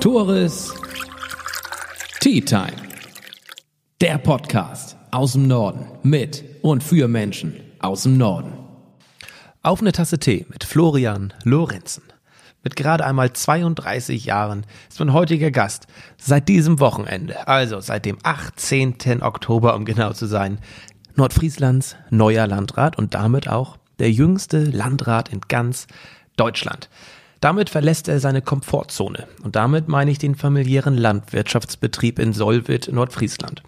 Tores Tea Time. Der Podcast aus dem Norden mit und für Menschen aus dem Norden. Auf eine Tasse Tee mit Florian Lorenzen. Mit gerade einmal 32 Jahren ist mein heutiger Gast seit diesem Wochenende, also seit dem 18. Oktober, um genau zu sein, Nordfrieslands neuer Landrat und damit auch der jüngste Landrat in ganz Deutschland. Damit verlässt er seine Komfortzone. Und damit meine ich den familiären Landwirtschaftsbetrieb in Solwit, Nordfriesland.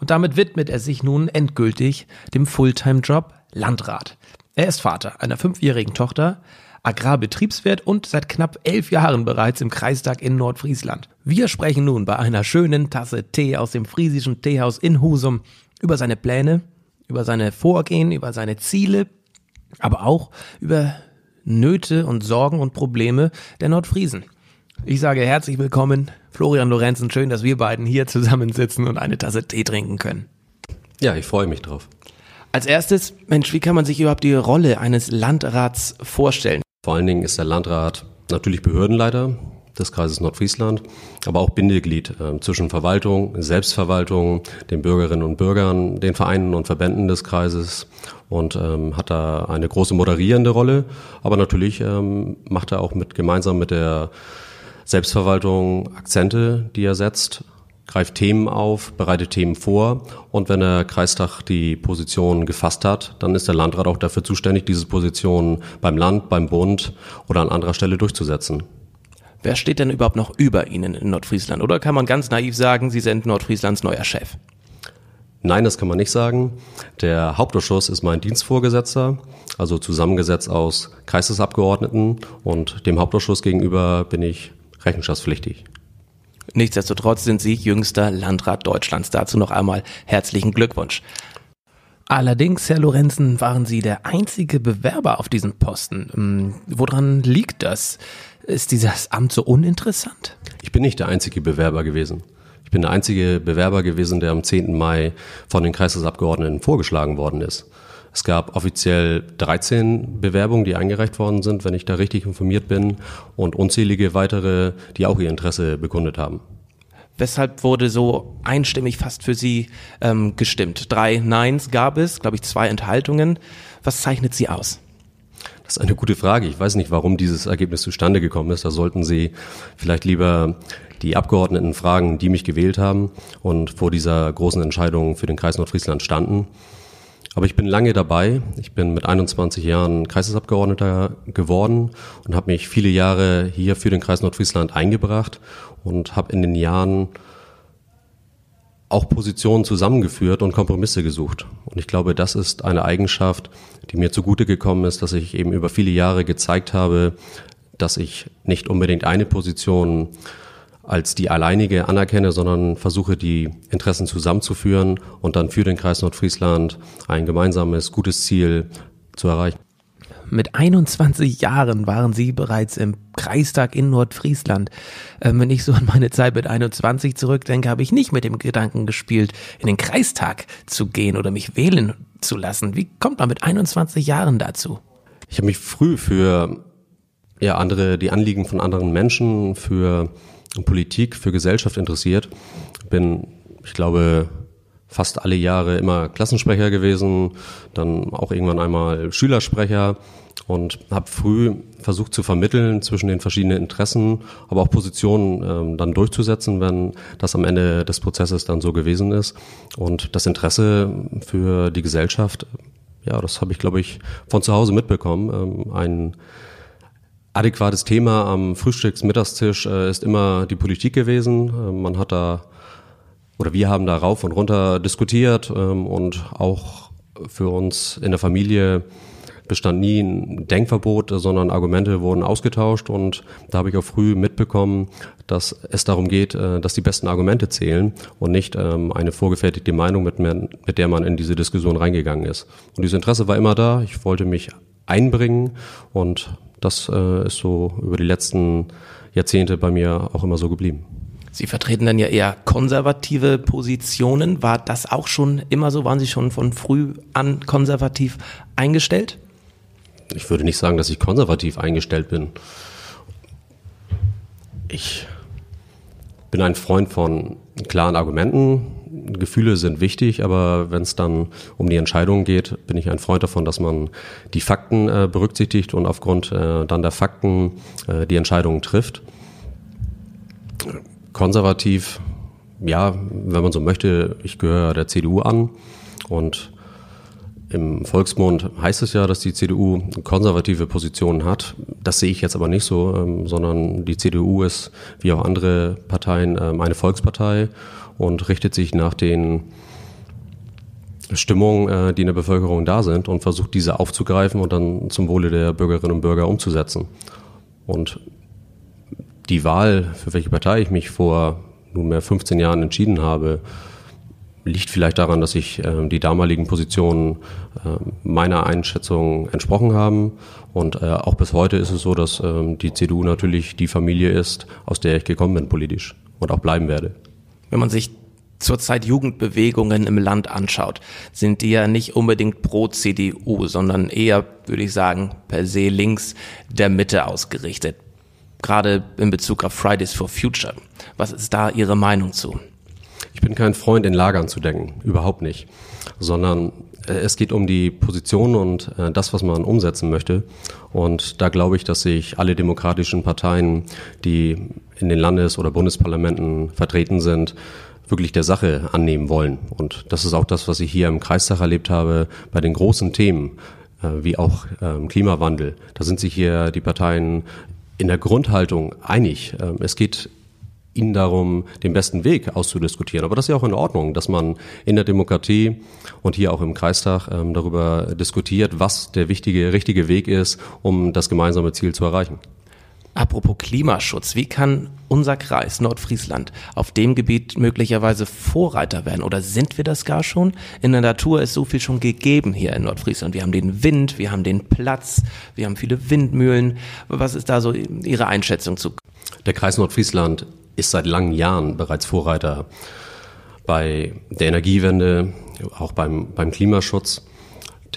Und damit widmet er sich nun endgültig dem Fulltime-Job Landrat. Er ist Vater einer fünfjährigen Tochter, Agrarbetriebswirt und seit knapp elf Jahren bereits im Kreistag in Nordfriesland. Wir sprechen nun bei einer schönen Tasse Tee aus dem friesischen Teehaus in Husum über seine Pläne, über seine Vorgehen, über seine Ziele, aber auch über Nöte und Sorgen und Probleme der Nordfriesen. Ich sage herzlich willkommen, Florian Lorenzen. Schön, dass wir beiden hier zusammensitzen und eine Tasse Tee trinken können. Ja, ich freue mich drauf. Als erstes, Mensch, wie kann man sich überhaupt die Rolle eines Landrats vorstellen? Vor allen Dingen ist der Landrat natürlich Behördenleiter, des Kreises Nordfriesland, aber auch Bindeglied äh, zwischen Verwaltung, Selbstverwaltung, den Bürgerinnen und Bürgern, den Vereinen und Verbänden des Kreises und ähm, hat da eine große moderierende Rolle, aber natürlich ähm, macht er auch mit gemeinsam mit der Selbstverwaltung Akzente, die er setzt, greift Themen auf, bereitet Themen vor und wenn der Kreistag die Position gefasst hat, dann ist der Landrat auch dafür zuständig, diese Position beim Land, beim Bund oder an anderer Stelle durchzusetzen. Wer steht denn überhaupt noch über Ihnen in Nordfriesland? Oder kann man ganz naiv sagen, Sie sind Nordfrieslands neuer Chef? Nein, das kann man nicht sagen. Der Hauptausschuss ist mein Dienstvorgesetzter, also zusammengesetzt aus Kreisesabgeordneten und dem Hauptausschuss gegenüber bin ich rechenschaftspflichtig. Nichtsdestotrotz sind Sie jüngster Landrat Deutschlands. Dazu noch einmal herzlichen Glückwunsch. Allerdings, Herr Lorenzen, waren Sie der einzige Bewerber auf diesem Posten. Hm, woran liegt das? Ist dieses Amt so uninteressant? Ich bin nicht der einzige Bewerber gewesen. Ich bin der einzige Bewerber gewesen, der am 10. Mai von den Kreisesabgeordneten vorgeschlagen worden ist. Es gab offiziell 13 Bewerbungen, die eingereicht worden sind, wenn ich da richtig informiert bin, und unzählige weitere, die auch ihr Interesse bekundet haben. Weshalb wurde so einstimmig fast für Sie ähm, gestimmt? Drei Neins gab es, glaube ich, zwei Enthaltungen. Was zeichnet Sie aus? Das ist eine gute Frage. Ich weiß nicht, warum dieses Ergebnis zustande gekommen ist. Da sollten Sie vielleicht lieber die Abgeordneten fragen, die mich gewählt haben und vor dieser großen Entscheidung für den Kreis Nordfriesland standen. Aber ich bin lange dabei. Ich bin mit 21 Jahren Kreisesabgeordneter geworden und habe mich viele Jahre hier für den Kreis Nordfriesland eingebracht und habe in den Jahren auch Positionen zusammengeführt und Kompromisse gesucht. Und ich glaube, das ist eine Eigenschaft, die mir zugute gekommen ist, dass ich eben über viele Jahre gezeigt habe, dass ich nicht unbedingt eine Position als die alleinige anerkenne, sondern versuche, die Interessen zusammenzuführen und dann für den Kreis Nordfriesland ein gemeinsames, gutes Ziel zu erreichen. Mit 21 Jahren waren sie bereits im Kreistag in Nordfriesland. Ähm, wenn ich so an meine Zeit mit 21 zurückdenke, habe ich nicht mit dem Gedanken gespielt, in den Kreistag zu gehen oder mich wählen zu lassen. Wie kommt man mit 21 Jahren dazu? Ich habe mich früh für ja, andere, die Anliegen von anderen Menschen, für Politik, für Gesellschaft interessiert. Bin, ich glaube, fast alle Jahre immer Klassensprecher gewesen, dann auch irgendwann einmal Schülersprecher und habe früh versucht zu vermitteln zwischen den verschiedenen Interessen, aber auch Positionen ähm, dann durchzusetzen, wenn das am Ende des Prozesses dann so gewesen ist. Und das Interesse für die Gesellschaft, ja, das habe ich, glaube ich, von zu Hause mitbekommen. Ähm, ein adäquates Thema am Frühstücks-Mittagstisch äh, ist immer die Politik gewesen. Äh, man hat da oder wir haben da rauf und runter diskutiert ähm, und auch für uns in der Familie bestand nie ein Denkverbot, sondern Argumente wurden ausgetauscht und da habe ich auch früh mitbekommen, dass es darum geht, äh, dass die besten Argumente zählen und nicht ähm, eine vorgefertigte Meinung, mit der man in diese Diskussion reingegangen ist. Und dieses Interesse war immer da, ich wollte mich einbringen und das äh, ist so über die letzten Jahrzehnte bei mir auch immer so geblieben. Sie vertreten dann ja eher konservative Positionen. War das auch schon immer so? Waren Sie schon von früh an konservativ eingestellt? Ich würde nicht sagen, dass ich konservativ eingestellt bin. Ich bin ein Freund von klaren Argumenten. Gefühle sind wichtig, aber wenn es dann um die Entscheidungen geht, bin ich ein Freund davon, dass man die Fakten äh, berücksichtigt und aufgrund äh, dann der Fakten äh, die Entscheidungen trifft konservativ, ja, wenn man so möchte, ich gehöre der CDU an und im Volksmund heißt es ja, dass die CDU konservative Positionen hat. Das sehe ich jetzt aber nicht so, ähm, sondern die CDU ist, wie auch andere Parteien, ähm, eine Volkspartei und richtet sich nach den Stimmungen, äh, die in der Bevölkerung da sind und versucht, diese aufzugreifen und dann zum Wohle der Bürgerinnen und Bürger umzusetzen. Und die Wahl, für welche Partei ich mich vor nunmehr 15 Jahren entschieden habe, liegt vielleicht daran, dass ich äh, die damaligen Positionen äh, meiner Einschätzung entsprochen haben. Und äh, auch bis heute ist es so, dass ähm, die CDU natürlich die Familie ist, aus der ich gekommen bin politisch und auch bleiben werde. Wenn man sich zurzeit Jugendbewegungen im Land anschaut, sind die ja nicht unbedingt pro CDU, sondern eher, würde ich sagen, per se links der Mitte ausgerichtet gerade in Bezug auf Fridays for Future. Was ist da Ihre Meinung zu? Ich bin kein Freund, in Lagern zu denken, überhaupt nicht, sondern äh, es geht um die Position und äh, das, was man umsetzen möchte. Und da glaube ich, dass sich alle demokratischen Parteien, die in den Landes- oder Bundesparlamenten vertreten sind, wirklich der Sache annehmen wollen. Und das ist auch das, was ich hier im Kreistag erlebt habe, bei den großen Themen, äh, wie auch ähm, Klimawandel. Da sind sich hier die Parteien in der Grundhaltung einig. Ähm, es geht ihnen darum, den besten Weg auszudiskutieren. Aber das ist ja auch in Ordnung, dass man in der Demokratie und hier auch im Kreistag ähm, darüber diskutiert, was der wichtige, richtige Weg ist, um das gemeinsame Ziel zu erreichen. Apropos Klimaschutz, wie kann unser Kreis Nordfriesland auf dem Gebiet möglicherweise Vorreiter werden oder sind wir das gar schon? In der Natur ist so viel schon gegeben hier in Nordfriesland. Wir haben den Wind, wir haben den Platz, wir haben viele Windmühlen. Was ist da so Ihre Einschätzung zu? Der Kreis Nordfriesland ist seit langen Jahren bereits Vorreiter bei der Energiewende, auch beim, beim Klimaschutz.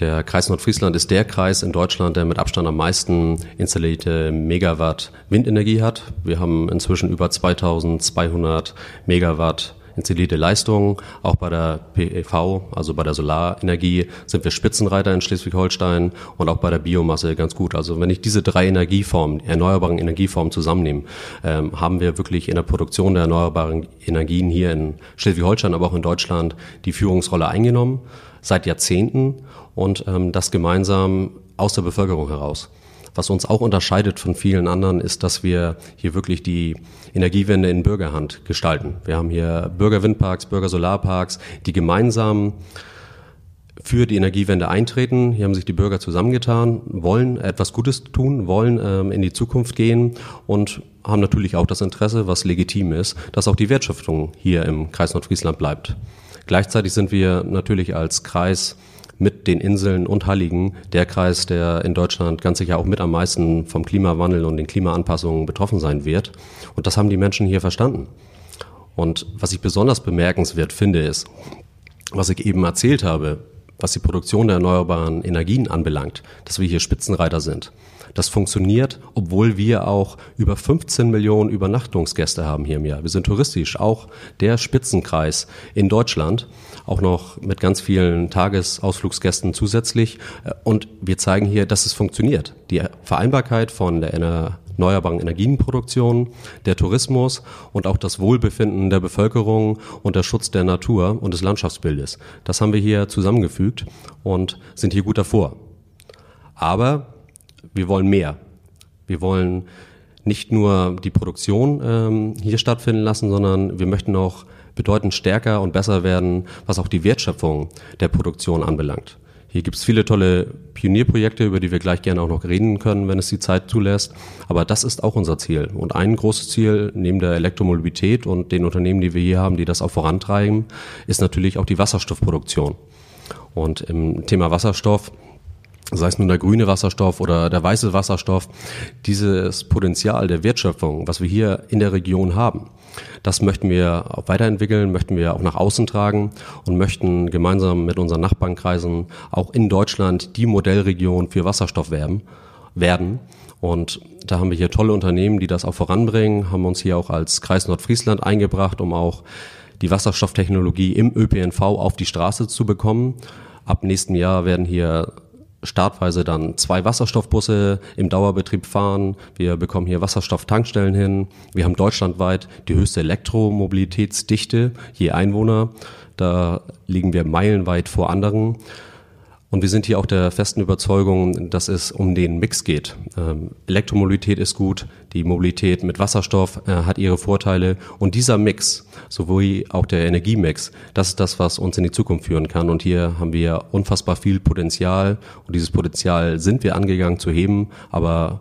Der Kreis Nordfriesland ist der Kreis in Deutschland, der mit Abstand am meisten installierte Megawatt Windenergie hat. Wir haben inzwischen über 2200 Megawatt installierte Leistungen. Auch bei der PEV, also bei der Solarenergie, sind wir Spitzenreiter in Schleswig-Holstein und auch bei der Biomasse ganz gut. Also wenn ich diese drei Energieformen, erneuerbaren Energieformen zusammennehme, ähm, haben wir wirklich in der Produktion der erneuerbaren Energien hier in Schleswig-Holstein, aber auch in Deutschland die Führungsrolle eingenommen seit Jahrzehnten und ähm, das gemeinsam aus der Bevölkerung heraus. Was uns auch unterscheidet von vielen anderen, ist, dass wir hier wirklich die Energiewende in Bürgerhand gestalten. Wir haben hier Bürgerwindparks, Bürgersolarparks, die gemeinsam für die Energiewende eintreten. Hier haben sich die Bürger zusammengetan, wollen etwas Gutes tun, wollen ähm, in die Zukunft gehen und haben natürlich auch das Interesse, was legitim ist, dass auch die Wertschöpfung hier im Kreis Nordfriesland bleibt. Gleichzeitig sind wir natürlich als Kreis mit den Inseln und Halligen der Kreis, der in Deutschland ganz sicher auch mit am meisten vom Klimawandel und den Klimaanpassungen betroffen sein wird. Und das haben die Menschen hier verstanden. Und was ich besonders bemerkenswert finde, ist, was ich eben erzählt habe, was die Produktion der erneuerbaren Energien anbelangt, dass wir hier Spitzenreiter sind. Das funktioniert, obwohl wir auch über 15 Millionen Übernachtungsgäste haben hier im Jahr. Wir sind touristisch auch der Spitzenkreis in Deutschland, auch noch mit ganz vielen Tagesausflugsgästen zusätzlich. Und wir zeigen hier, dass es funktioniert. Die Vereinbarkeit von der erneuerbaren Energienproduktion, der Tourismus und auch das Wohlbefinden der Bevölkerung und der Schutz der Natur und des Landschaftsbildes. Das haben wir hier zusammengefügt und sind hier gut davor. Aber wir wollen mehr. Wir wollen nicht nur die Produktion ähm, hier stattfinden lassen, sondern wir möchten auch bedeutend stärker und besser werden, was auch die Wertschöpfung der Produktion anbelangt. Hier gibt es viele tolle Pionierprojekte, über die wir gleich gerne auch noch reden können, wenn es die Zeit zulässt. Aber das ist auch unser Ziel. Und ein großes Ziel neben der Elektromobilität und den Unternehmen, die wir hier haben, die das auch vorantreiben, ist natürlich auch die Wasserstoffproduktion. Und im Thema Wasserstoff sei es nun der grüne Wasserstoff oder der weiße Wasserstoff, dieses Potenzial der Wertschöpfung, was wir hier in der Region haben, das möchten wir auch weiterentwickeln, möchten wir auch nach außen tragen und möchten gemeinsam mit unseren Nachbarnkreisen auch in Deutschland die Modellregion für Wasserstoff werden. werden. Und da haben wir hier tolle Unternehmen, die das auch voranbringen, haben uns hier auch als Kreis Nordfriesland eingebracht, um auch die Wasserstofftechnologie im ÖPNV auf die Straße zu bekommen. Ab nächsten Jahr werden hier startweise dann zwei Wasserstoffbusse im Dauerbetrieb fahren. Wir bekommen hier Wasserstofftankstellen hin. Wir haben deutschlandweit die höchste Elektromobilitätsdichte je Einwohner. Da liegen wir meilenweit vor anderen. Und wir sind hier auch der festen Überzeugung, dass es um den Mix geht. Ähm, Elektromobilität ist gut, die Mobilität mit Wasserstoff äh, hat ihre Vorteile und dieser Mix, sowohl auch der Energiemix, das ist das, was uns in die Zukunft führen kann. Und hier haben wir unfassbar viel Potenzial und dieses Potenzial sind wir angegangen zu heben, aber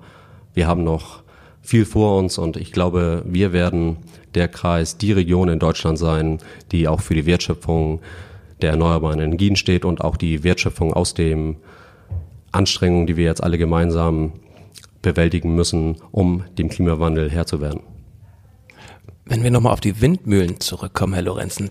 wir haben noch viel vor uns und ich glaube, wir werden der Kreis, die Region in Deutschland sein, die auch für die Wertschöpfung der erneuerbaren Energien steht und auch die Wertschöpfung aus den Anstrengungen, die wir jetzt alle gemeinsam bewältigen müssen, um dem Klimawandel Herr zu werden. Wenn wir nochmal auf die Windmühlen zurückkommen, Herr Lorenzen,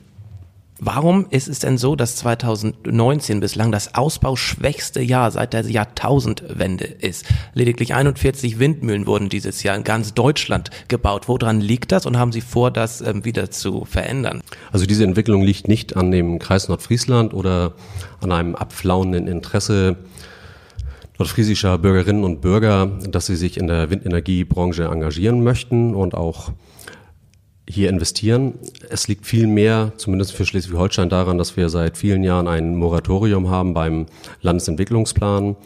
Warum ist es denn so, dass 2019 bislang das ausbauschwächste Jahr seit der Jahrtausendwende ist? Lediglich 41 Windmühlen wurden dieses Jahr in ganz Deutschland gebaut. Woran liegt das und haben Sie vor, das ähm, wieder zu verändern? Also diese Entwicklung liegt nicht an dem Kreis Nordfriesland oder an einem abflauenden Interesse nordfriesischer Bürgerinnen und Bürger, dass sie sich in der Windenergiebranche engagieren möchten und auch hier investieren. Es liegt viel mehr, zumindest für Schleswig-Holstein, daran, dass wir seit vielen Jahren ein Moratorium haben beim Landesentwicklungsplan,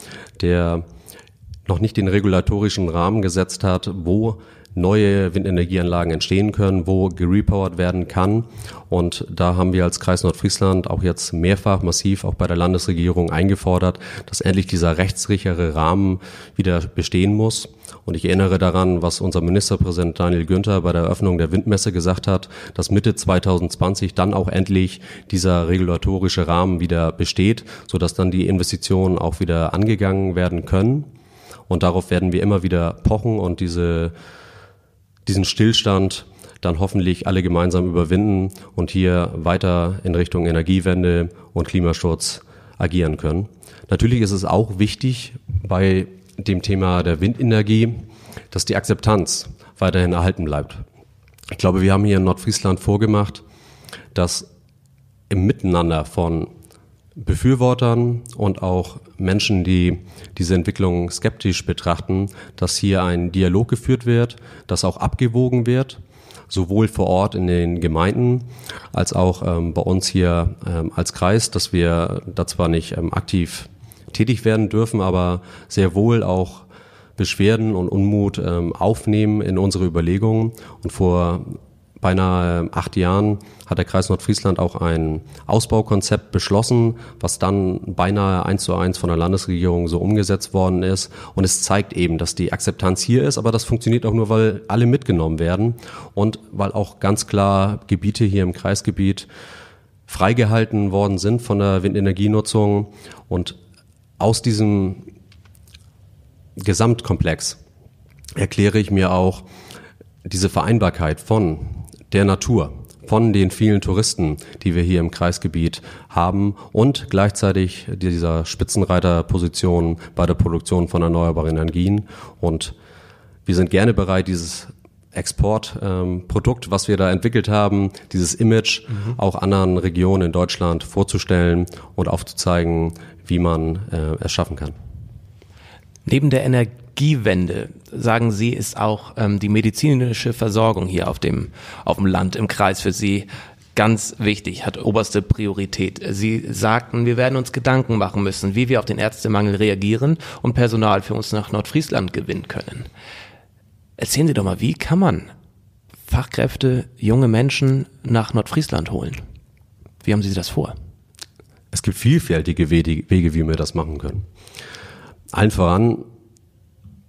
der noch nicht den regulatorischen Rahmen gesetzt hat, wo neue Windenergieanlagen entstehen können, wo gerepowered werden kann. Und da haben wir als Kreis Nordfriesland auch jetzt mehrfach massiv auch bei der Landesregierung eingefordert, dass endlich dieser rechtssichere Rahmen wieder bestehen muss. Und ich erinnere daran, was unser Ministerpräsident Daniel Günther bei der Eröffnung der Windmesse gesagt hat, dass Mitte 2020 dann auch endlich dieser regulatorische Rahmen wieder besteht, sodass dann die Investitionen auch wieder angegangen werden können. Und darauf werden wir immer wieder pochen und diese, diesen Stillstand dann hoffentlich alle gemeinsam überwinden und hier weiter in Richtung Energiewende und Klimaschutz agieren können. Natürlich ist es auch wichtig bei dem Thema der Windenergie, dass die Akzeptanz weiterhin erhalten bleibt. Ich glaube, wir haben hier in Nordfriesland vorgemacht, dass im Miteinander von Befürwortern und auch Menschen, die diese Entwicklung skeptisch betrachten, dass hier ein Dialog geführt wird, dass auch abgewogen wird, sowohl vor Ort in den Gemeinden als auch ähm, bei uns hier ähm, als Kreis, dass wir da zwar nicht ähm, aktiv tätig werden dürfen, aber sehr wohl auch Beschwerden und Unmut ähm, aufnehmen in unsere Überlegungen. Und vor beinahe ähm, acht Jahren hat der Kreis Nordfriesland auch ein Ausbaukonzept beschlossen, was dann beinahe eins zu eins von der Landesregierung so umgesetzt worden ist. Und es zeigt eben, dass die Akzeptanz hier ist, aber das funktioniert auch nur, weil alle mitgenommen werden und weil auch ganz klar Gebiete hier im Kreisgebiet freigehalten worden sind von der Windenergienutzung und aus diesem Gesamtkomplex erkläre ich mir auch diese Vereinbarkeit von der Natur, von den vielen Touristen, die wir hier im Kreisgebiet haben und gleichzeitig dieser Spitzenreiterposition bei der Produktion von erneuerbaren Energien. Und wir sind gerne bereit, dieses Exportprodukt, ähm, was wir da entwickelt haben, dieses Image mhm. auch anderen Regionen in Deutschland vorzustellen und aufzuzeigen, wie man äh, es schaffen kann. Neben der Energiewende, sagen Sie, ist auch ähm, die medizinische Versorgung hier auf dem, auf dem Land im Kreis für Sie ganz wichtig, hat oberste Priorität. Sie sagten, wir werden uns Gedanken machen müssen, wie wir auf den Ärztemangel reagieren und Personal für uns nach Nordfriesland gewinnen können. Erzählen Sie doch mal, wie kann man Fachkräfte, junge Menschen nach Nordfriesland holen? Wie haben Sie das vor? es gibt vielfältige Wege, wie wir das machen können. Allen voran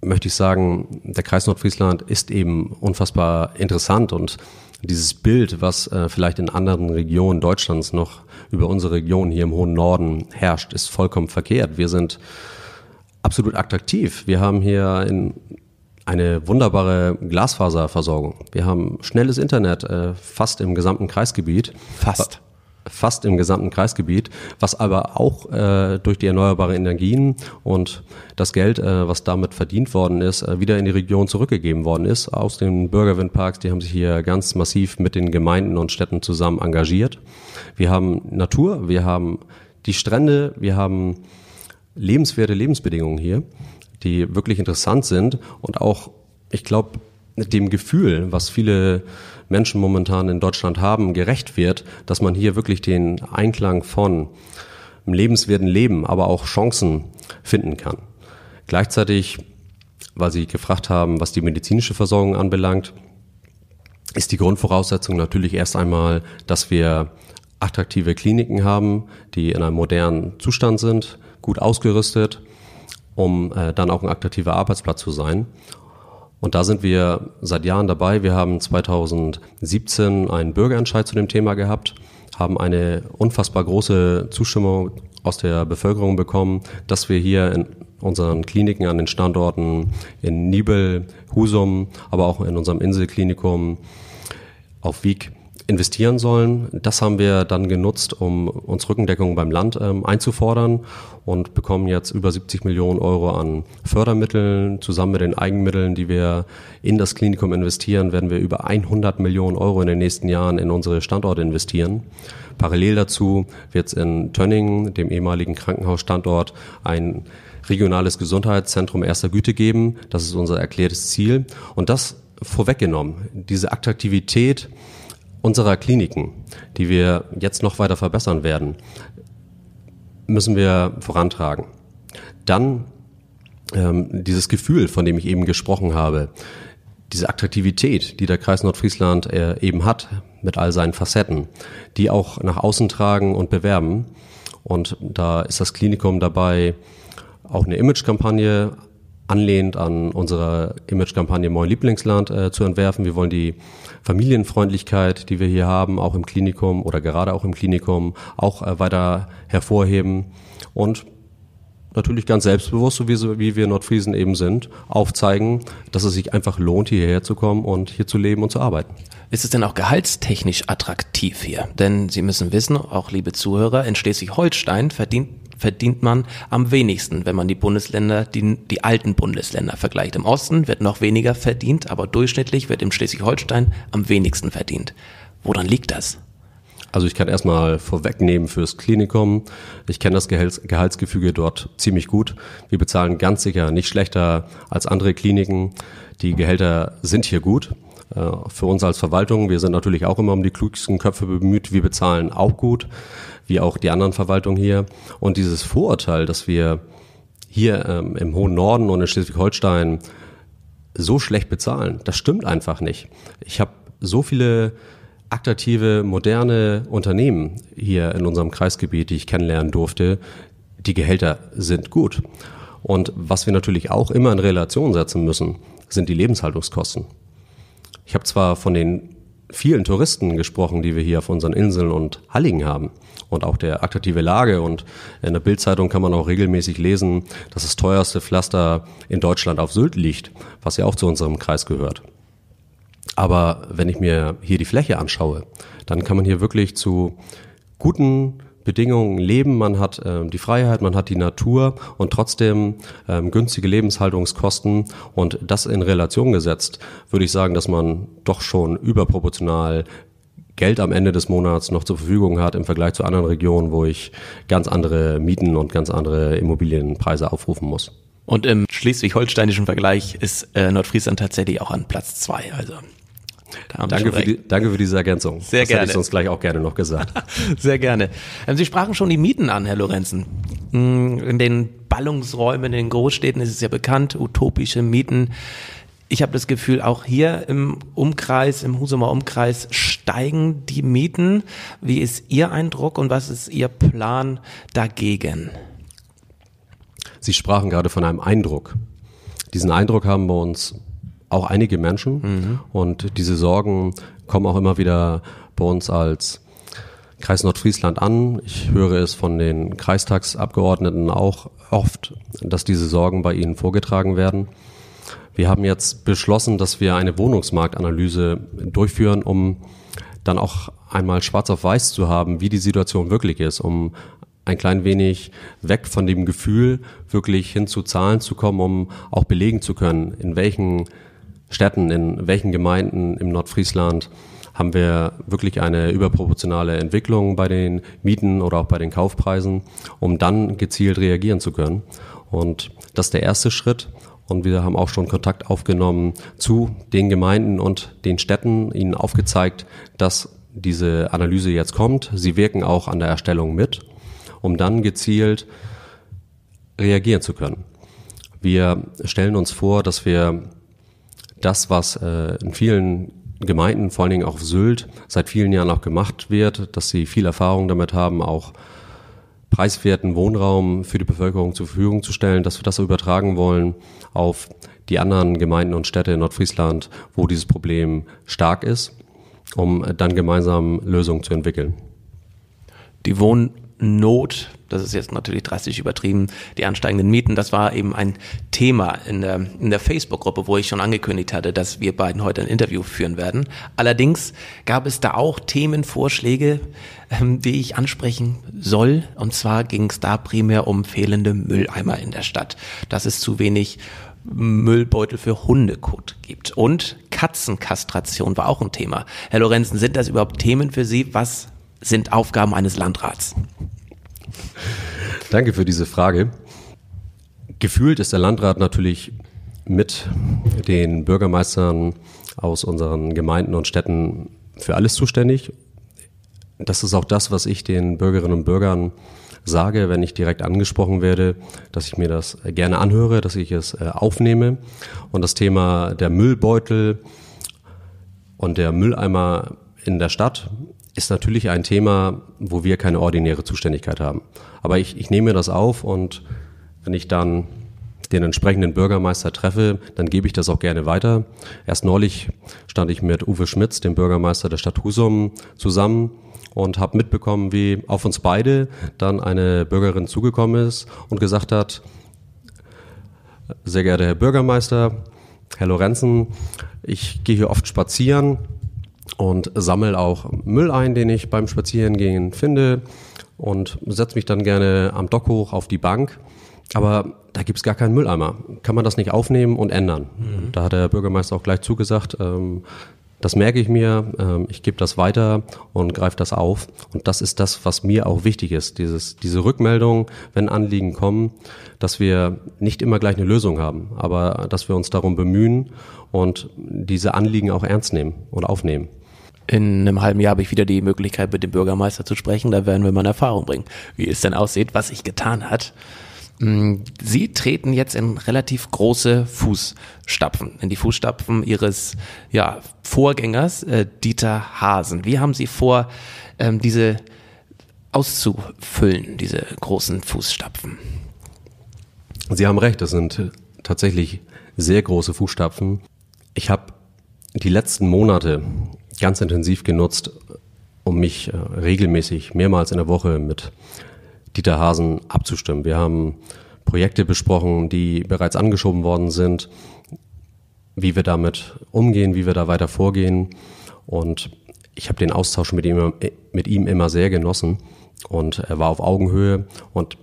möchte ich sagen, der Kreis Nordfriesland ist eben unfassbar interessant und dieses Bild, was äh, vielleicht in anderen Regionen Deutschlands noch über unsere Region hier im hohen Norden herrscht, ist vollkommen verkehrt. Wir sind absolut attraktiv. Wir haben hier eine wunderbare Glasfaserversorgung. Wir haben schnelles Internet äh, fast im gesamten Kreisgebiet. Fast fast im gesamten Kreisgebiet, was aber auch äh, durch die erneuerbaren Energien und das Geld, äh, was damit verdient worden ist, äh, wieder in die Region zurückgegeben worden ist aus den Bürgerwindparks. Die haben sich hier ganz massiv mit den Gemeinden und Städten zusammen engagiert. Wir haben Natur, wir haben die Strände, wir haben lebenswerte Lebensbedingungen hier, die wirklich interessant sind und auch, ich glaube, dem Gefühl, was viele Menschen momentan in Deutschland haben, gerecht wird, dass man hier wirklich den Einklang von einem lebenswerten Leben, aber auch Chancen finden kann. Gleichzeitig, weil Sie gefragt haben, was die medizinische Versorgung anbelangt, ist die Grundvoraussetzung natürlich erst einmal, dass wir attraktive Kliniken haben, die in einem modernen Zustand sind, gut ausgerüstet, um äh, dann auch ein attraktiver Arbeitsplatz zu sein. Und da sind wir seit Jahren dabei. Wir haben 2017 einen Bürgerentscheid zu dem Thema gehabt, haben eine unfassbar große Zustimmung aus der Bevölkerung bekommen, dass wir hier in unseren Kliniken an den Standorten in Nibel, Husum, aber auch in unserem Inselklinikum auf Wieg investieren sollen. Das haben wir dann genutzt, um uns Rückendeckung beim Land ähm, einzufordern und bekommen jetzt über 70 Millionen Euro an Fördermitteln. Zusammen mit den Eigenmitteln, die wir in das Klinikum investieren, werden wir über 100 Millionen Euro in den nächsten Jahren in unsere Standorte investieren. Parallel dazu wird es in Tönningen, dem ehemaligen Krankenhausstandort, ein regionales Gesundheitszentrum erster Güte geben. Das ist unser erklärtes Ziel. Und das vorweggenommen, diese Attraktivität, unserer Kliniken, die wir jetzt noch weiter verbessern werden, müssen wir vorantragen. Dann ähm, dieses Gefühl, von dem ich eben gesprochen habe, diese Attraktivität, die der Kreis Nordfriesland äh, eben hat mit all seinen Facetten, die auch nach außen tragen und bewerben. Und da ist das Klinikum dabei, auch eine Imagekampagne anlehnt an unserer Image-Kampagne Moin Lieblingsland äh, zu entwerfen. Wir wollen die Familienfreundlichkeit, die wir hier haben, auch im Klinikum oder gerade auch im Klinikum, auch äh, weiter hervorheben und natürlich ganz selbstbewusst, so wie, wie wir Nordfriesen eben sind, aufzeigen, dass es sich einfach lohnt, hierher zu kommen und hier zu leben und zu arbeiten. Ist es denn auch gehaltstechnisch attraktiv hier? Denn Sie müssen wissen, auch liebe Zuhörer, in Schleswig-Holstein verdient verdient man am wenigsten, wenn man die Bundesländer, die, die alten Bundesländer vergleicht. Im Osten wird noch weniger verdient, aber durchschnittlich wird im Schleswig-Holstein am wenigsten verdient. Woran liegt das? Also ich kann erstmal vorwegnehmen fürs Klinikum. Ich kenne das Gehalts Gehaltsgefüge dort ziemlich gut. Wir bezahlen ganz sicher nicht schlechter als andere Kliniken. Die Gehälter sind hier gut. Äh, für uns als Verwaltung, wir sind natürlich auch immer um die klügsten Köpfe bemüht. Wir bezahlen auch gut wie auch die anderen Verwaltungen hier. Und dieses Vorurteil, dass wir hier ähm, im hohen Norden und in Schleswig-Holstein so schlecht bezahlen, das stimmt einfach nicht. Ich habe so viele aktive, moderne Unternehmen hier in unserem Kreisgebiet, die ich kennenlernen durfte, die Gehälter sind gut. Und was wir natürlich auch immer in Relation setzen müssen, sind die Lebenshaltungskosten. Ich habe zwar von den vielen Touristen gesprochen, die wir hier auf unseren Inseln und Halligen haben. Und auch der attraktive Lage. Und in der Bildzeitung kann man auch regelmäßig lesen, dass das teuerste Pflaster in Deutschland auf Sylt liegt, was ja auch zu unserem Kreis gehört. Aber wenn ich mir hier die Fläche anschaue, dann kann man hier wirklich zu guten Bedingungen leben, man hat ähm, die Freiheit, man hat die Natur und trotzdem ähm, günstige Lebenshaltungskosten und das in Relation gesetzt, würde ich sagen, dass man doch schon überproportional Geld am Ende des Monats noch zur Verfügung hat im Vergleich zu anderen Regionen, wo ich ganz andere Mieten und ganz andere Immobilienpreise aufrufen muss. Und im schleswig-holsteinischen Vergleich ist äh, Nordfriesland tatsächlich auch an Platz zwei. Also Danke für, die, danke für, diese Ergänzung. Sehr das gerne. Hätte ich sonst gleich auch gerne noch gesagt. Sehr gerne. Ähm, Sie sprachen schon die Mieten an, Herr Lorenzen. Mm, in den Ballungsräumen, in den Großstädten ist es ja bekannt, utopische Mieten. Ich habe das Gefühl, auch hier im Umkreis, im Husumer Umkreis steigen die Mieten. Wie ist Ihr Eindruck und was ist Ihr Plan dagegen? Sie sprachen gerade von einem Eindruck. Diesen Eindruck haben wir uns auch einige Menschen. Mhm. Und diese Sorgen kommen auch immer wieder bei uns als Kreis Nordfriesland an. Ich höre es von den Kreistagsabgeordneten auch oft, dass diese Sorgen bei ihnen vorgetragen werden. Wir haben jetzt beschlossen, dass wir eine Wohnungsmarktanalyse durchführen, um dann auch einmal schwarz auf weiß zu haben, wie die Situation wirklich ist, um ein klein wenig weg von dem Gefühl, wirklich hin zu Zahlen zu kommen, um auch belegen zu können, in welchen Städten, in welchen Gemeinden im Nordfriesland haben wir wirklich eine überproportionale Entwicklung bei den Mieten oder auch bei den Kaufpreisen, um dann gezielt reagieren zu können. Und das ist der erste Schritt. Und wir haben auch schon Kontakt aufgenommen zu den Gemeinden und den Städten, ihnen aufgezeigt, dass diese Analyse jetzt kommt. Sie wirken auch an der Erstellung mit, um dann gezielt reagieren zu können. Wir stellen uns vor, dass wir das, was äh, in vielen Gemeinden, vor allen Dingen auch auf Sylt, seit vielen Jahren auch gemacht wird, dass sie viel Erfahrung damit haben, auch preiswerten Wohnraum für die Bevölkerung zur Verfügung zu stellen, dass wir das übertragen wollen auf die anderen Gemeinden und Städte in Nordfriesland, wo dieses Problem stark ist, um dann gemeinsam Lösungen zu entwickeln. Die Wohn Not, das ist jetzt natürlich drastisch übertrieben, die ansteigenden Mieten, das war eben ein Thema in der, in der Facebook-Gruppe, wo ich schon angekündigt hatte, dass wir beiden heute ein Interview führen werden. Allerdings gab es da auch Themenvorschläge, ähm, die ich ansprechen soll. Und zwar ging es da primär um fehlende Mülleimer in der Stadt, dass es zu wenig Müllbeutel für Hundekot gibt. Und Katzenkastration war auch ein Thema. Herr Lorenzen, sind das überhaupt Themen für Sie? Was sind Aufgaben eines Landrats? Danke für diese Frage. Gefühlt ist der Landrat natürlich mit den Bürgermeistern aus unseren Gemeinden und Städten für alles zuständig. Das ist auch das, was ich den Bürgerinnen und Bürgern sage, wenn ich direkt angesprochen werde, dass ich mir das gerne anhöre, dass ich es äh, aufnehme. Und das Thema der Müllbeutel und der Mülleimer in der Stadt ist natürlich ein Thema, wo wir keine ordinäre Zuständigkeit haben. Aber ich, ich nehme mir das auf und wenn ich dann den entsprechenden Bürgermeister treffe, dann gebe ich das auch gerne weiter. Erst neulich stand ich mit Uwe Schmitz, dem Bürgermeister der Stadt Husum, zusammen und habe mitbekommen, wie auf uns beide dann eine Bürgerin zugekommen ist und gesagt hat, sehr geehrter Herr Bürgermeister, Herr Lorenzen, ich gehe hier oft spazieren und sammle auch Müll ein, den ich beim Spazierengehen finde und setze mich dann gerne am Dock hoch auf die Bank. Aber da gibt es gar keinen Mülleimer. Kann man das nicht aufnehmen und ändern? Mhm. Da hat der Bürgermeister auch gleich zugesagt, ähm, das merke ich mir, ähm, ich gebe das weiter und greife das auf. Und das ist das, was mir auch wichtig ist, dieses, diese Rückmeldung, wenn Anliegen kommen, dass wir nicht immer gleich eine Lösung haben, aber dass wir uns darum bemühen und diese Anliegen auch ernst nehmen und aufnehmen. In einem halben Jahr habe ich wieder die Möglichkeit, mit dem Bürgermeister zu sprechen. Da werden wir mal in Erfahrung bringen, wie es denn aussieht, was sich getan hat. Mm, Sie treten jetzt in relativ große Fußstapfen, in die Fußstapfen Ihres ja, Vorgängers äh, Dieter Hasen. Wie haben Sie vor, ähm, diese auszufüllen, diese großen Fußstapfen? Sie haben recht, das sind tatsächlich sehr große Fußstapfen. Ich habe die letzten Monate ganz intensiv genutzt, um mich äh, regelmäßig mehrmals in der Woche mit Dieter Hasen abzustimmen. Wir haben Projekte besprochen, die bereits angeschoben worden sind, wie wir damit umgehen, wie wir da weiter vorgehen. Und ich habe den Austausch mit ihm, äh, mit ihm immer sehr genossen und er war auf Augenhöhe. Und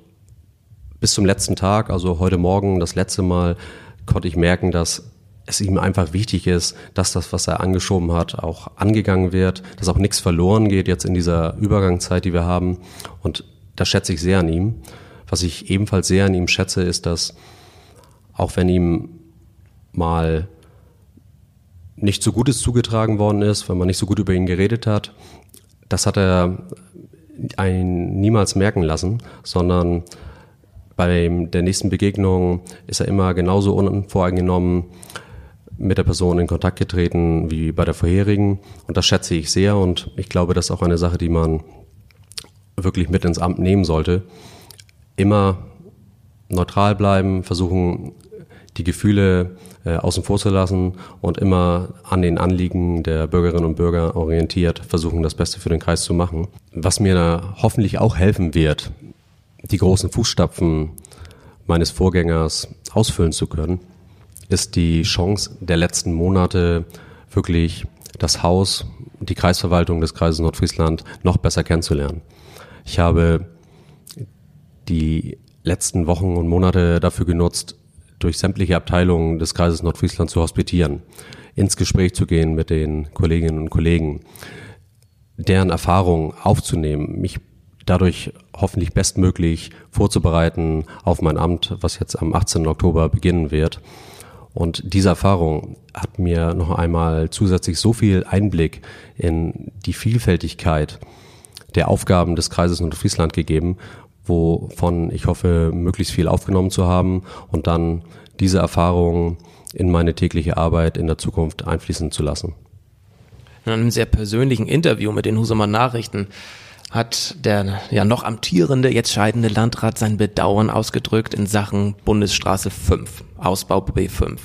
bis zum letzten Tag, also heute Morgen, das letzte Mal, konnte ich merken, dass es ihm einfach wichtig ist, dass das, was er angeschoben hat, auch angegangen wird, dass auch nichts verloren geht jetzt in dieser Übergangszeit, die wir haben. Und das schätze ich sehr an ihm. Was ich ebenfalls sehr an ihm schätze, ist, dass auch wenn ihm mal nicht so Gutes zugetragen worden ist, wenn man nicht so gut über ihn geredet hat, das hat er einen niemals merken lassen, sondern bei der nächsten Begegnung ist er immer genauso unvoreingenommen mit der Person in Kontakt getreten wie bei der vorherigen. Und das schätze ich sehr und ich glaube, das ist auch eine Sache, die man wirklich mit ins Amt nehmen sollte. Immer neutral bleiben, versuchen, die Gefühle äh, außen vor zu lassen und immer an den Anliegen der Bürgerinnen und Bürger orientiert versuchen, das Beste für den Kreis zu machen. Was mir hoffentlich auch helfen wird, die großen Fußstapfen meines Vorgängers ausfüllen zu können, ist die Chance der letzten Monate wirklich das Haus, die Kreisverwaltung des Kreises Nordfriesland noch besser kennenzulernen. Ich habe die letzten Wochen und Monate dafür genutzt, durch sämtliche Abteilungen des Kreises Nordfriesland zu hospitieren, ins Gespräch zu gehen mit den Kolleginnen und Kollegen, deren Erfahrungen aufzunehmen, mich dadurch hoffentlich bestmöglich vorzubereiten auf mein Amt, was jetzt am 18. Oktober beginnen wird und diese Erfahrung hat mir noch einmal zusätzlich so viel Einblick in die Vielfältigkeit der Aufgaben des Kreises Nordfriesland gegeben, wovon ich hoffe, möglichst viel aufgenommen zu haben und dann diese Erfahrungen in meine tägliche Arbeit in der Zukunft einfließen zu lassen. In einem sehr persönlichen Interview mit den Husumer Nachrichten hat der ja noch amtierende, jetzt scheidende Landrat sein Bedauern ausgedrückt in Sachen Bundesstraße 5, Ausbau B5.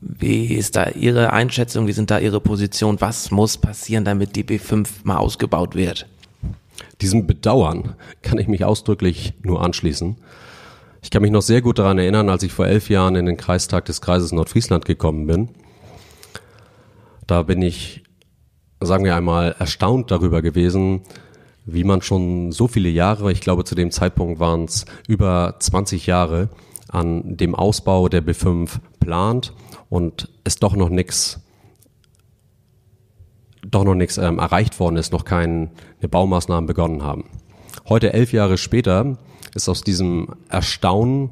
Wie ist da Ihre Einschätzung? Wie sind da Ihre Position? Was muss passieren, damit die B5 mal ausgebaut wird? Diesem Bedauern kann ich mich ausdrücklich nur anschließen. Ich kann mich noch sehr gut daran erinnern, als ich vor elf Jahren in den Kreistag des Kreises Nordfriesland gekommen bin. Da bin ich, sagen wir einmal, erstaunt darüber gewesen, wie man schon so viele Jahre, ich glaube zu dem Zeitpunkt waren es über 20 Jahre, an dem Ausbau der B5 plant und es doch noch nichts doch noch nichts ähm, erreicht worden ist, noch keine Baumaßnahmen begonnen haben. Heute, elf Jahre später, ist aus diesem Erstaunen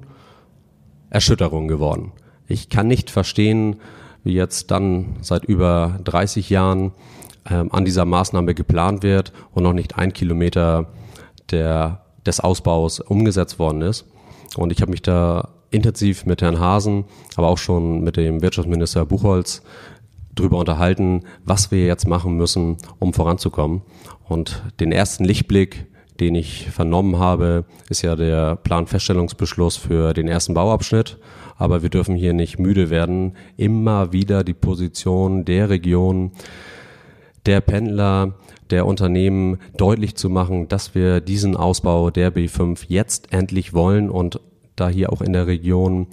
Erschütterung geworden. Ich kann nicht verstehen, wie jetzt dann seit über 30 Jahren ähm, an dieser Maßnahme geplant wird und noch nicht ein Kilometer der, des Ausbaus umgesetzt worden ist. Und ich habe mich da intensiv mit Herrn Hasen, aber auch schon mit dem Wirtschaftsminister Buchholz drüber unterhalten, was wir jetzt machen müssen, um voranzukommen. Und den ersten Lichtblick, den ich vernommen habe, ist ja der Planfeststellungsbeschluss für den ersten Bauabschnitt. Aber wir dürfen hier nicht müde werden, immer wieder die Position der Region der Pendler, der Unternehmen deutlich zu machen, dass wir diesen Ausbau der B5 jetzt endlich wollen und da hier auch in der Region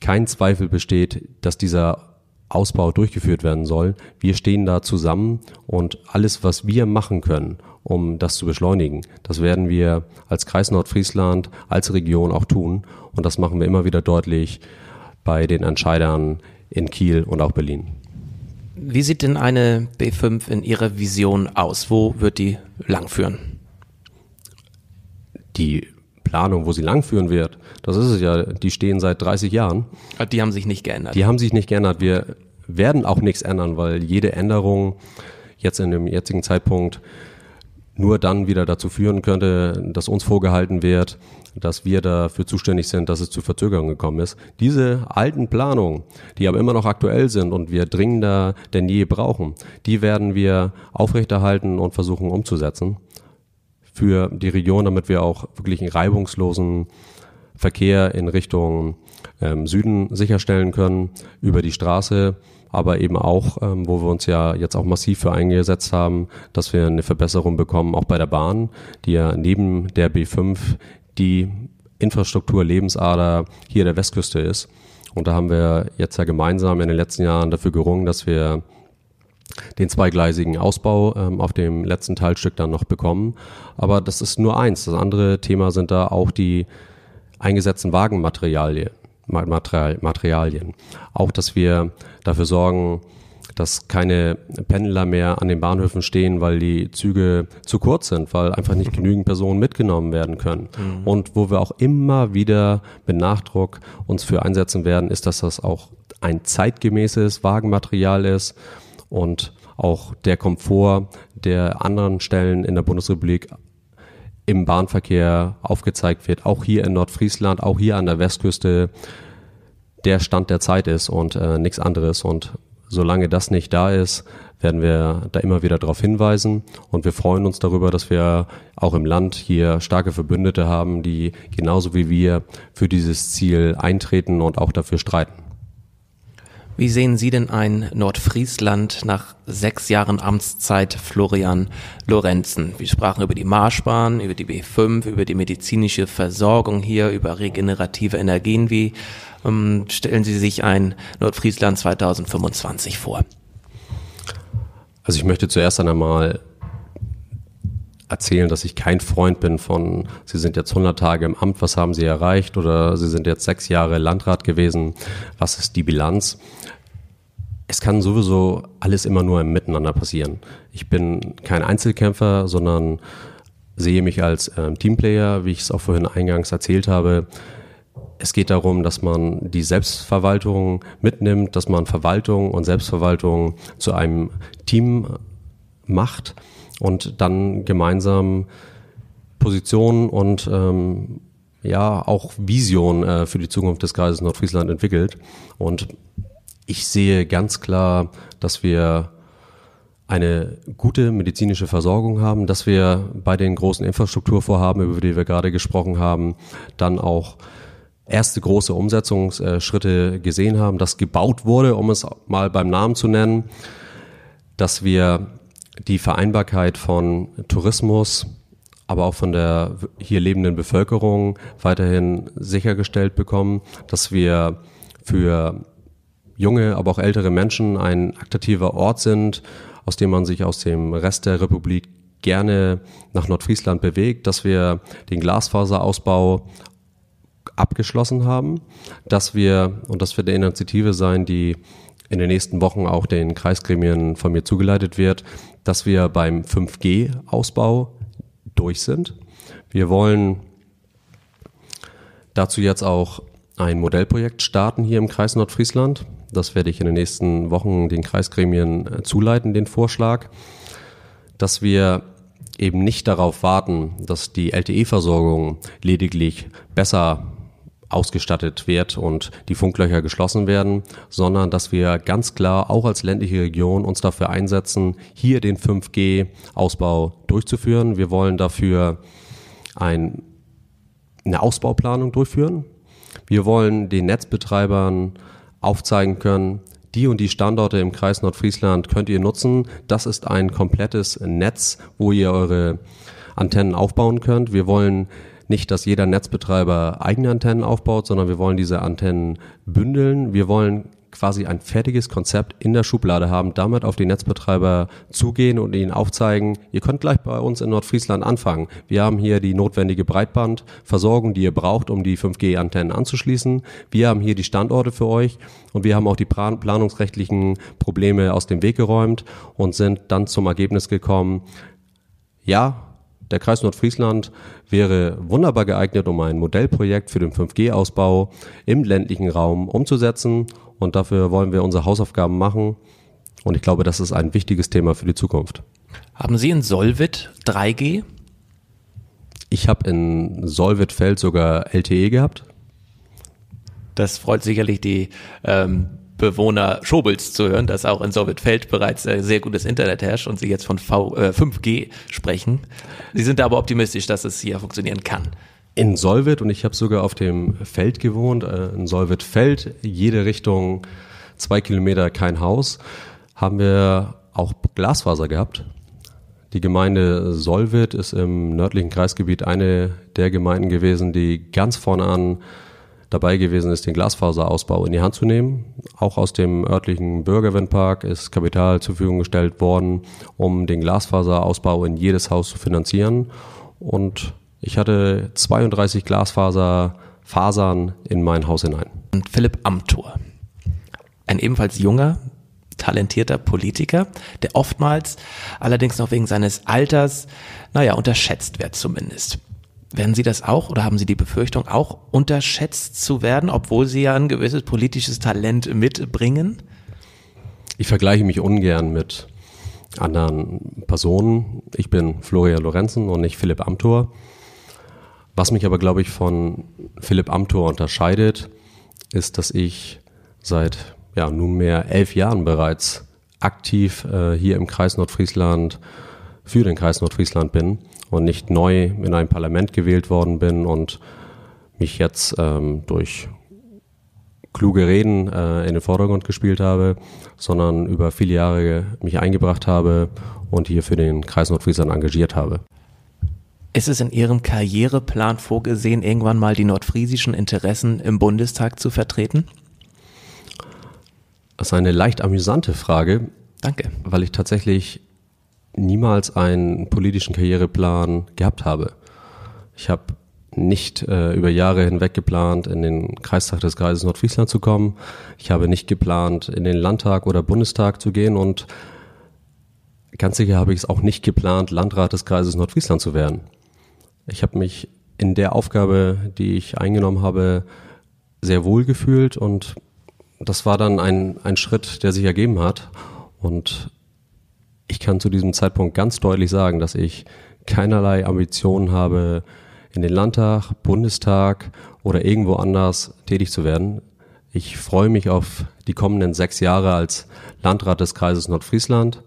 kein Zweifel besteht, dass dieser Ausbau durchgeführt werden soll. Wir stehen da zusammen und alles, was wir machen können, um das zu beschleunigen, das werden wir als Kreis Nordfriesland, als Region auch tun. Und das machen wir immer wieder deutlich bei den Entscheidern in Kiel und auch Berlin. Wie sieht denn eine B5 in Ihrer Vision aus? Wo wird die langführen? Die Planung, wo sie langführen wird, das ist es ja, die stehen seit 30 Jahren. Ah, die haben sich nicht geändert. Die haben sich nicht geändert. Wir werden auch nichts ändern, weil jede Änderung jetzt in dem jetzigen Zeitpunkt nur dann wieder dazu führen könnte, dass uns vorgehalten wird, dass wir dafür zuständig sind, dass es zu Verzögerungen gekommen ist. Diese alten Planungen, die aber immer noch aktuell sind und wir dringender denn je brauchen, die werden wir aufrechterhalten und versuchen umzusetzen für die Region, damit wir auch wirklich einen reibungslosen Verkehr in Richtung ähm, Süden sicherstellen können, über die Straße, aber eben auch, ähm, wo wir uns ja jetzt auch massiv für eingesetzt haben, dass wir eine Verbesserung bekommen, auch bei der Bahn, die ja neben der B5 die Infrastruktur, Lebensader hier der Westküste ist. Und da haben wir jetzt ja gemeinsam in den letzten Jahren dafür gerungen, dass wir den zweigleisigen Ausbau ähm, auf dem letzten Teilstück dann noch bekommen. Aber das ist nur eins. Das andere Thema sind da auch die eingesetzten Wagenmaterialien. Materialien. Auch, dass wir dafür sorgen, dass keine Pendler mehr an den Bahnhöfen stehen, weil die Züge zu kurz sind, weil einfach nicht genügend Personen mitgenommen werden können. Mhm. Und wo wir auch immer wieder mit Nachdruck uns für einsetzen werden, ist, dass das auch ein zeitgemäßes Wagenmaterial ist und auch der Komfort der anderen Stellen in der Bundesrepublik im Bahnverkehr aufgezeigt wird, auch hier in Nordfriesland, auch hier an der Westküste, der Stand der Zeit ist und äh, nichts anderes. Und solange das nicht da ist, werden wir da immer wieder darauf hinweisen. Und wir freuen uns darüber, dass wir auch im Land hier starke Verbündete haben, die genauso wie wir für dieses Ziel eintreten und auch dafür streiten. Wie sehen Sie denn ein Nordfriesland nach sechs Jahren Amtszeit Florian Lorenzen? Wir sprachen über die Marschbahn, über die B5, über die medizinische Versorgung hier, über regenerative Energien. Wie ähm, stellen Sie sich ein Nordfriesland 2025 vor? Also ich möchte zuerst einmal erzählen, dass ich kein Freund bin von, Sie sind jetzt 100 Tage im Amt, was haben Sie erreicht oder Sie sind jetzt sechs Jahre Landrat gewesen, was ist die Bilanz? Es kann sowieso alles immer nur im Miteinander passieren. Ich bin kein Einzelkämpfer, sondern sehe mich als äh, Teamplayer, wie ich es auch vorhin eingangs erzählt habe. Es geht darum, dass man die Selbstverwaltung mitnimmt, dass man Verwaltung und Selbstverwaltung zu einem Team macht und dann gemeinsam Positionen und ähm, ja auch Vision äh, für die Zukunft des Kreises Nordfriesland entwickelt. Und ich sehe ganz klar, dass wir eine gute medizinische Versorgung haben, dass wir bei den großen Infrastrukturvorhaben, über die wir gerade gesprochen haben, dann auch erste große Umsetzungsschritte äh, gesehen haben, dass gebaut wurde, um es mal beim Namen zu nennen, dass wir die Vereinbarkeit von Tourismus, aber auch von der hier lebenden Bevölkerung weiterhin sichergestellt bekommen, dass wir für junge, aber auch ältere Menschen ein attraktiver Ort sind, aus dem man sich aus dem Rest der Republik gerne nach Nordfriesland bewegt, dass wir den Glasfaserausbau abgeschlossen haben, dass wir und das wird eine Initiative sein, die in den nächsten Wochen auch den Kreisgremien von mir zugeleitet wird, dass wir beim 5G-Ausbau durch sind. Wir wollen dazu jetzt auch ein Modellprojekt starten hier im Kreis Nordfriesland. Das werde ich in den nächsten Wochen den Kreisgremien äh, zuleiten, den Vorschlag, dass wir eben nicht darauf warten, dass die LTE-Versorgung lediglich besser ausgestattet wird und die Funklöcher geschlossen werden, sondern dass wir ganz klar auch als ländliche Region uns dafür einsetzen, hier den 5G-Ausbau durchzuführen. Wir wollen dafür ein, eine Ausbauplanung durchführen. Wir wollen den Netzbetreibern aufzeigen können, die und die Standorte im Kreis Nordfriesland könnt ihr nutzen. Das ist ein komplettes Netz, wo ihr eure Antennen aufbauen könnt. Wir wollen nicht, dass jeder Netzbetreiber eigene Antennen aufbaut, sondern wir wollen diese Antennen bündeln. Wir wollen quasi ein fertiges Konzept in der Schublade haben, damit auf die Netzbetreiber zugehen und ihnen aufzeigen, ihr könnt gleich bei uns in Nordfriesland anfangen. Wir haben hier die notwendige Breitbandversorgung, die ihr braucht, um die 5G-Antennen anzuschließen. Wir haben hier die Standorte für euch und wir haben auch die planungsrechtlichen Probleme aus dem Weg geräumt und sind dann zum Ergebnis gekommen, ja, der Kreis Nordfriesland wäre wunderbar geeignet, um ein Modellprojekt für den 5G-Ausbau im ländlichen Raum umzusetzen. Und dafür wollen wir unsere Hausaufgaben machen. Und ich glaube, das ist ein wichtiges Thema für die Zukunft. Haben Sie in Solvit 3G? Ich habe in Solvit-Feld sogar LTE gehabt. Das freut sicherlich die ähm, Bewohner Schobels zu hören, dass auch in Sorbitfeld bereits äh, sehr gutes Internet herrscht und sie jetzt von v, äh, 5G sprechen. Sie sind aber optimistisch, dass es hier funktionieren kann. In Solvit und ich habe sogar auf dem Feld gewohnt, äh, in Solvit-Feld, jede Richtung zwei Kilometer kein Haus, haben wir auch Glasfaser gehabt. Die Gemeinde Solvit ist im nördlichen Kreisgebiet eine der Gemeinden gewesen, die ganz vorne an dabei gewesen ist, den Glasfaserausbau in die Hand zu nehmen. Auch aus dem örtlichen Bürgerwindpark ist Kapital zur Verfügung gestellt worden, um den Glasfaserausbau in jedes Haus zu finanzieren. Und ich hatte 32 Glasfaserfasern in mein Haus hinein. Und Philipp Amthor, ein ebenfalls junger, talentierter Politiker, der oftmals allerdings noch wegen seines Alters, naja, unterschätzt wird zumindest. Werden Sie das auch oder haben Sie die Befürchtung, auch unterschätzt zu werden, obwohl Sie ja ein gewisses politisches Talent mitbringen? Ich vergleiche mich ungern mit anderen Personen. Ich bin Florian Lorenzen und nicht Philipp Amthor. Was mich aber, glaube ich, von Philipp Amthor unterscheidet, ist, dass ich seit ja, nunmehr elf Jahren bereits aktiv äh, hier im Kreis Nordfriesland für den Kreis Nordfriesland bin und nicht neu in ein Parlament gewählt worden bin und mich jetzt ähm, durch kluge Reden äh, in den Vordergrund gespielt habe, sondern über viele Jahre mich eingebracht habe und hier für den Kreis Nordfriesland engagiert habe. Ist es in Ihrem Karriereplan vorgesehen, irgendwann mal die nordfriesischen Interessen im Bundestag zu vertreten? Das ist eine leicht amüsante Frage. Danke. Weil ich tatsächlich niemals einen politischen Karriereplan gehabt habe. Ich habe nicht äh, über Jahre hinweg geplant, in den Kreistag des Kreises Nordfriesland zu kommen. Ich habe nicht geplant, in den Landtag oder Bundestag zu gehen und ganz sicher habe ich es auch nicht geplant, Landrat des Kreises Nordfriesland zu werden. Ich habe mich in der Aufgabe, die ich eingenommen habe, sehr wohl gefühlt und das war dann ein, ein Schritt, der sich ergeben hat. Und ich kann zu diesem Zeitpunkt ganz deutlich sagen, dass ich keinerlei Ambitionen habe, in den Landtag, Bundestag oder irgendwo anders tätig zu werden. Ich freue mich auf die kommenden sechs Jahre als Landrat des Kreises Nordfriesland.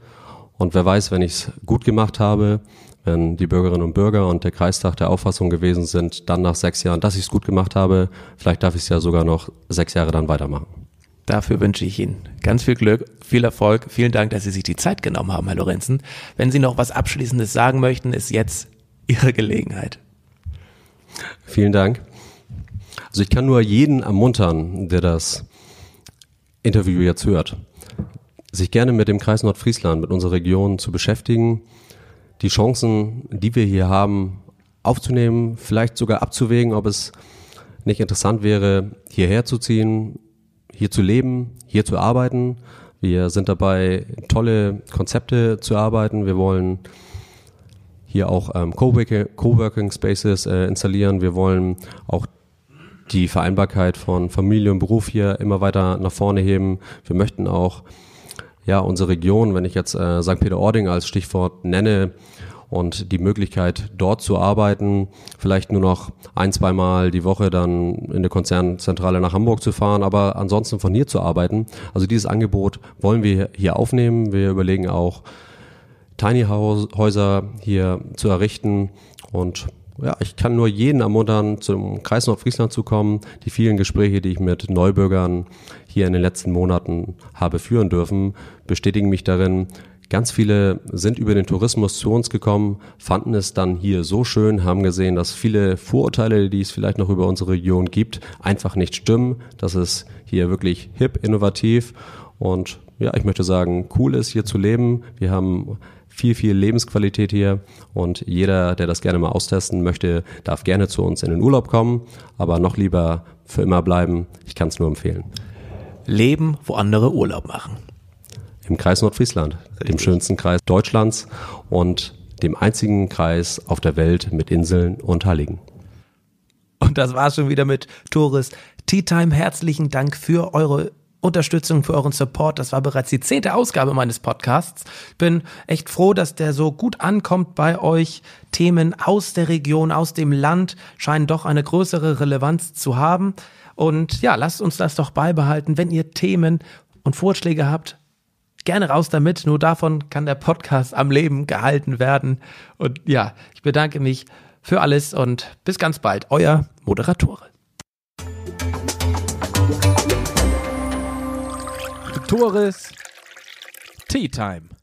Und wer weiß, wenn ich es gut gemacht habe, wenn die Bürgerinnen und Bürger und der Kreistag der Auffassung gewesen sind, dann nach sechs Jahren, dass ich es gut gemacht habe, vielleicht darf ich es ja sogar noch sechs Jahre dann weitermachen. Dafür wünsche ich Ihnen ganz viel Glück, viel Erfolg. Vielen Dank, dass Sie sich die Zeit genommen haben, Herr Lorenzen. Wenn Sie noch was Abschließendes sagen möchten, ist jetzt Ihre Gelegenheit. Vielen Dank. Also ich kann nur jeden ermuntern, der das Interview jetzt hört, sich gerne mit dem Kreis Nordfriesland, mit unserer Region zu beschäftigen, die Chancen, die wir hier haben, aufzunehmen, vielleicht sogar abzuwägen, ob es nicht interessant wäre, hierher zu ziehen, hier zu leben, hier zu arbeiten. Wir sind dabei, tolle Konzepte zu arbeiten. Wir wollen hier auch ähm, Coworking, Spaces äh, installieren. Wir wollen auch die Vereinbarkeit von Familie und Beruf hier immer weiter nach vorne heben. Wir möchten auch ja unsere Region, wenn ich jetzt äh, St. Peter-Ording als Stichwort nenne, und die Möglichkeit, dort zu arbeiten, vielleicht nur noch ein, zweimal die Woche dann in der Konzernzentrale nach Hamburg zu fahren, aber ansonsten von hier zu arbeiten. Also dieses Angebot wollen wir hier aufnehmen. Wir überlegen auch, Tiny Häuser hier zu errichten und ja, ich kann nur jeden ermuntern, zum Kreis Nordfriesland zu kommen. Die vielen Gespräche, die ich mit Neubürgern hier in den letzten Monaten habe führen dürfen, bestätigen mich darin, Ganz viele sind über den Tourismus zu uns gekommen, fanden es dann hier so schön, haben gesehen, dass viele Vorurteile, die es vielleicht noch über unsere Region gibt, einfach nicht stimmen. Das ist hier wirklich hip, innovativ und ja, ich möchte sagen, cool ist hier zu leben. Wir haben viel, viel Lebensqualität hier und jeder, der das gerne mal austesten möchte, darf gerne zu uns in den Urlaub kommen, aber noch lieber für immer bleiben. Ich kann es nur empfehlen. Leben, wo andere Urlaub machen im Kreis Nordfriesland, Richtig. dem schönsten Kreis Deutschlands und dem einzigen Kreis auf der Welt mit Inseln und Halligen. Und das war's schon wieder mit Tourist Tea Time. Herzlichen Dank für eure Unterstützung, für euren Support. Das war bereits die zehnte Ausgabe meines Podcasts. Ich bin echt froh, dass der so gut ankommt bei euch. Themen aus der Region, aus dem Land scheinen doch eine größere Relevanz zu haben. Und ja, lasst uns das doch beibehalten. Wenn ihr Themen und Vorschläge habt, gerne raus damit. Nur davon kann der Podcast am Leben gehalten werden. Und ja, ich bedanke mich für alles und bis ganz bald. Euer Moderatore. Torres Tea Time.